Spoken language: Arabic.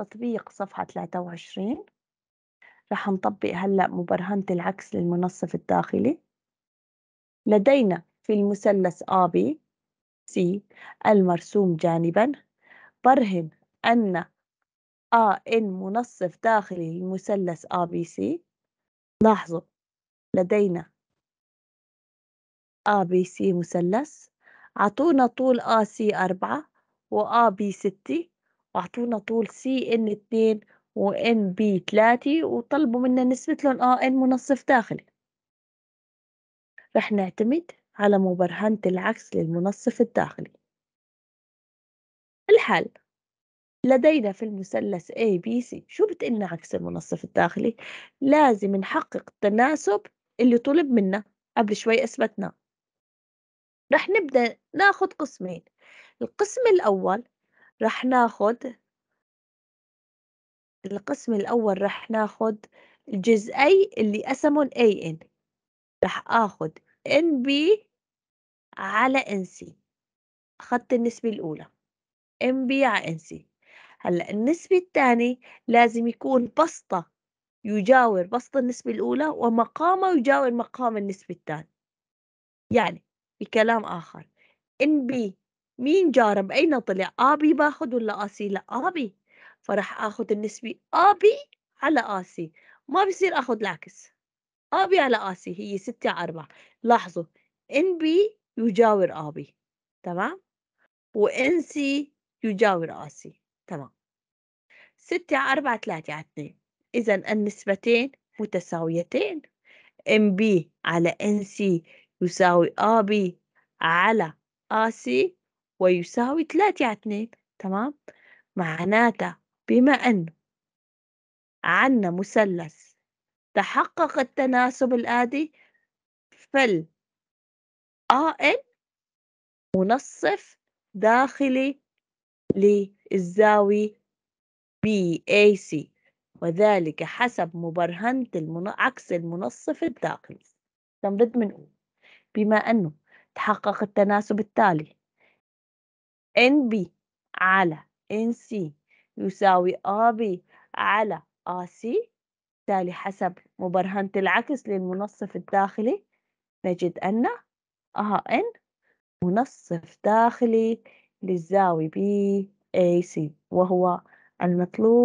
تطبيق صفحة 23 رح نطبق هلأ مبرهنة العكس للمنصف الداخلي لدينا في المثلث AB C المرسوم جانبا برهن أن AN منصف داخلي للمثلث ABC لاحظوا لدينا ABC مثلث عطونا طول AC 4 و AB 6 أعطونا طول CN2 وNB3 وطلبوا منا نثبت لهم AN منصف داخلي رح نعتمد على مبرهنة العكس للمنصف الداخلي الحل لدينا في المثلث ABC شو بتقلنا عكس المنصف الداخلي؟ لازم نحقق التناسب اللي طلب منا قبل شوي أثبتناه رح نبدأ ناخد قسمين القسم الأول راح ناخد القسم الأول راح ناخد الجزئي اللي قسموا AN راح آخد NB على NC أخدت النسبة الأولى NB على NC هلأ النسبة الثانية لازم يكون بسطة يجاور بسط النسبة الأولى ومقامه يجاور مقام النسبة الثانية يعني بكلام آخر NB مين جارب اين طلع ابي باخذ ولا اسي لا ابي فراح اخذ النسبي ابي على اسي ما بصير اخذ العكس ابي على اسي هي 6 على 4 لاحظوا ان بي يجاور ابي تمام وان سي يجاور اسي تمام 6 على 4 3 على 2 اذا النسبتين متساويتين ان بي على ان سي يساوي ابي على اسي ويساوي 3 على 2 تمام معناتها بما أنه عنا مثلث تحقق التناسب الآتي فال AN منصف داخلي للزاوية BAC إيه وذلك حسب مبرهنة المن... عكس المنصف الداخلي تمرد منقول بما أنه تحقق التناسب التالي NB على NC يساوي AB على AC بالتالي حسب مبرهنة العكس للمنصف الداخلي نجد أن AN منصف داخلي للزاوية BAC وهو المطلوب